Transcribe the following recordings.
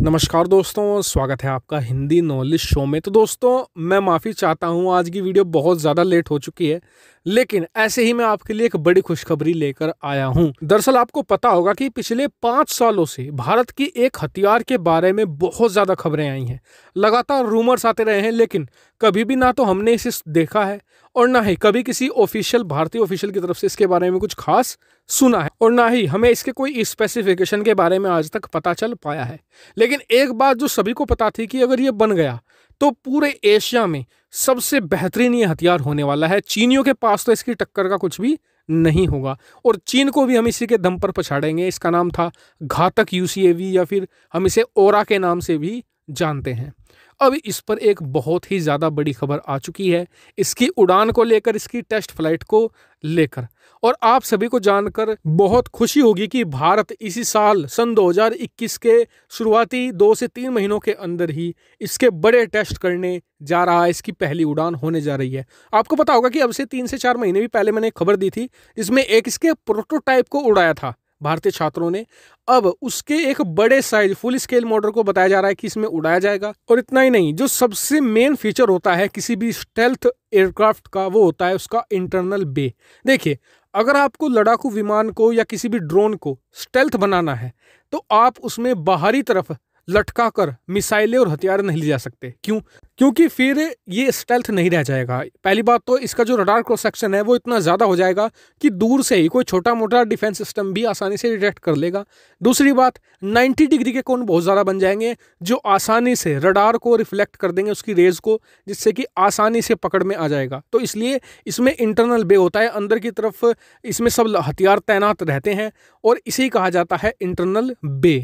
नमस्कार दोस्तों स्वागत है आपका हिंदी नॉलेज शो में तो दोस्तों मैं माफ़ी चाहता हूँ आज की वीडियो बहुत ज़्यादा लेट हो चुकी है लेकिन ऐसे ही मैं आपके लिए एक बड़ी खुशखबरी लेकर आया हूँ दरअसल आपको पता होगा कि पिछले पाँच सालों से भारत की एक हथियार के बारे में बहुत ज़्यादा खबरें आई हैं लगातार रूमर्स आते रहे हैं लेकिन कभी भी ना तो हमने इसे देखा है और ना ही कभी किसी ऑफिशियल भारतीय ऑफिशियल की तरफ से इसके बारे में कुछ खास सुना है और ना ही हमें इसके कोई स्पेसिफिकेशन के बारे में आज तक पता चल पाया है लेकिन एक बात जो सभी को पता थी कि अगर ये बन गया तो पूरे एशिया में सबसे बेहतरीन ये हथियार होने वाला है चीनियों के पास तो इसकी टक्कर का कुछ भी नहीं होगा और चीन को भी हम इसी के दम पर पछाड़ेंगे इसका नाम था घातक यूसीएवी या फिर हम इसे ओरा के नाम से भी जानते हैं अब इस पर एक बहुत ही ज़्यादा बड़ी खबर आ चुकी है इसकी उड़ान को लेकर इसकी टेस्ट फ्लाइट को लेकर और आप सभी को जानकर बहुत खुशी होगी कि भारत इसी साल सन 2021 के शुरुआती दो से तीन महीनों के अंदर ही इसके बड़े टेस्ट करने जा रहा है इसकी पहली उड़ान होने जा रही है आपको पता होगा कि अब से तीन से चार महीने भी पहले मैंने खबर दी थी इसमें एक इसके प्रोटोटाइप को उड़ाया था भारतीय छात्रों ने अब उसके एक बड़े साइज फुल स्केल मॉडल को बताया जा रहा है कि इसमें उड़ाया जाएगा और इतना ही नहीं जो सबसे मेन फीचर होता है किसी भी स्टेल्थ एयरक्राफ्ट का वो होता है उसका इंटरनल बे देखिए अगर आपको लड़ाकू विमान को या किसी भी ड्रोन को स्टेल्थ बनाना है तो आप उसमें बाहरी तरफ लटका कर मिसाइलें और हथियार नहीं ले जा सकते क्यों क्योंकि फिर ये स्टेल्थ नहीं रह जाएगा पहली बात तो इसका जो रडार क्रॉस सेक्शन है वो इतना ज़्यादा हो जाएगा कि दूर से ही कोई छोटा मोटा डिफेंस सिस्टम भी आसानी से डिटेक्ट कर लेगा दूसरी बात 90 डिग्री के कोण बहुत ज़्यादा बन जाएंगे जो आसानी से रडार को रिफ्लेक्ट कर देंगे उसकी रेज को जिससे कि आसानी से पकड़ में आ जाएगा तो इसलिए इसमें इंटरनल बे होता है अंदर की तरफ इसमें सब हथियार तैनात रहते हैं और इसे कहा जाता है इंटरनल बे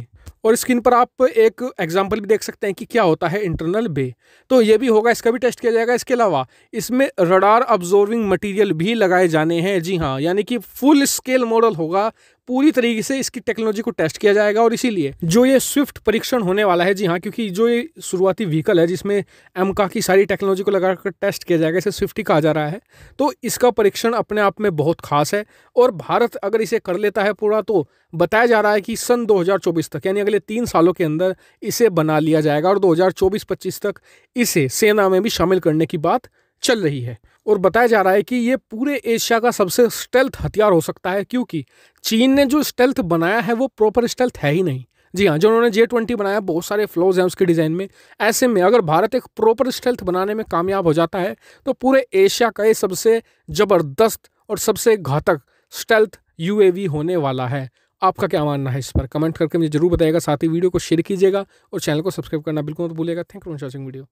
और स्क्रीन पर आप एक एग्जाम्पल भी देख सकते हैं कि क्या होता है इंटरनल बे तो ये भी होगा इसका भी टेस्ट किया जाएगा इसके अलावा इसमें रडार अब्जॉर्विंग मटेरियल भी लगाए जाने हैं जी हाँ यानी कि फुल स्केल मॉडल होगा पूरी तरीके से इसकी टेक्नोलॉजी को टेस्ट किया जाएगा और इसीलिए जो ये स्विफ्ट परीक्षण होने वाला है जी हाँ क्योंकि जो ये शुरुआती व्हीकल है जिसमें एमका की सारी टेक्नोलॉजी को लगाकर टेस्ट किया जाएगा इसे स्विफ्ट ही कहा जा रहा है तो इसका परीक्षण अपने आप में बहुत खास है और भारत अगर इसे कर लेता है पूरा तो बताया जा रहा है कि सन 2024 तक यानी अगले तीन सालों के अंदर इसे बना लिया जाएगा और 2024-25 तक इसे सेना में भी शामिल करने की बात चल रही है और बताया जा रहा है कि ये पूरे एशिया का सबसे स्टेल्थ हथियार हो सकता है क्योंकि चीन ने जो स्टेल्थ बनाया है वो प्रॉपर स्टेल्थ है ही नहीं जी हाँ जो उन्होंने जे ट्वेंटी बनाया बहुत सारे फ्लोज हैं उसके डिज़ाइन में ऐसे में अगर भारत एक प्रॉपर स्टेल्थ बनाने में कामयाब हो जाता है तो पूरे एशिया का ये सबसे ज़बरदस्त और सबसे घातक स्टेल्थ यू होने वाला है आपका क्या मानना है इस पर कमेंट करके मुझे जरूर बताएगा साथ ही वीडियो को शेयर कीजिएगा और चैनल को सब्सक्राइब करना बिल्कुल मत भूलेगा thank you for watching video